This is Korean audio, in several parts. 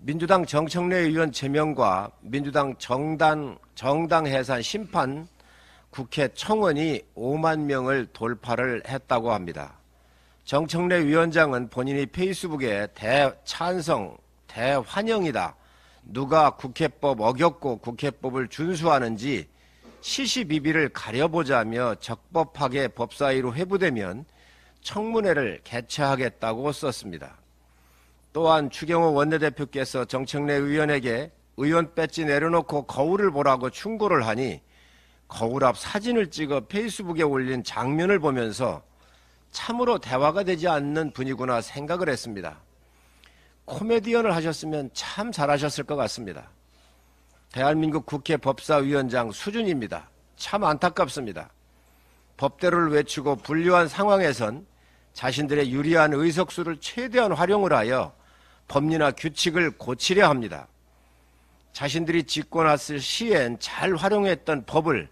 민주당 정청래 의원 제명과 민주당 정당, 정당 해산 심판 국회 청원이 5만 명을 돌파를 했다고 합니다. 정청래 위원장은 본인이 페이스북에 대찬성, 대환영이다. 누가 국회법 어겼고 국회법을 준수하는지 시시비비를 가려보자며 적법하게 법사위로 회부되면 청문회를 개최하겠다고 썼습니다. 또한 추경호 원내대표께서 정청래 의원에게 의원 배지 내려놓고 거울을 보라고 충고를 하니 거울 앞 사진을 찍어 페이스북에 올린 장면을 보면서 참으로 대화가 되지 않는 분이구나 생각을 했습니다. 코미디언을 하셨으면 참 잘하셨을 것 같습니다. 대한민국 국회 법사위원장 수준입니다. 참 안타깝습니다. 법대로를 외치고 불리한 상황에선 자신들의 유리한 의석수를 최대한 활용을 하여 법리나 규칙을 고치려 합니다. 자신들이 집권했을 시엔 잘 활용했던 법을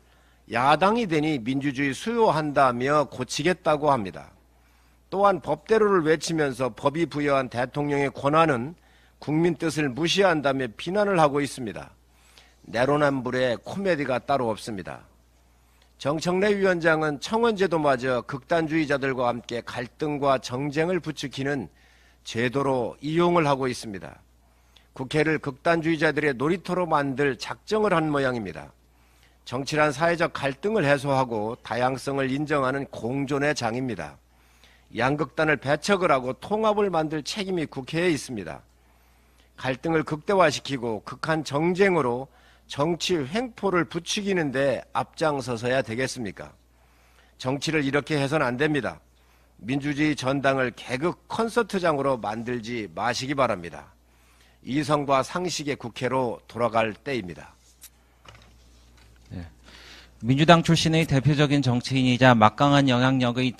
야당이 되니 민주주의 수요한다며 고치겠다고 합니다. 또한 법대로를 외치면서 법이 부여한 대통령의 권한은 국민 뜻을 무시한다며 비난을 하고 있습니다. 내로남불에 코미디가 따로 없습니다. 정청래 위원장은 청원제도마저 극단주의자들과 함께 갈등과 정쟁을 부추기는 제도로 이용을 하고 있습니다. 국회를 극단주의자들의 놀이터로 만들 작정을 한 모양입니다. 정치란 사회적 갈등을 해소하고 다양성을 인정하는 공존의 장입니다. 양극단을 배척을 하고 통합을 만들 책임이 국회에 있습니다. 갈등을 극대화시키고 극한 정쟁으로 정치 횡포를 부추기는데 앞장서서야 되겠습니까? 정치를 이렇게 해선 안 됩니다. 민주주의 전당을 개그 콘서트장으로 만들지 마시기 바랍니다. 이성과 상식의 국회로 돌아갈 때입니다. 네. 민주당 출신의 대표적인 정치인이자 막강한 영향력의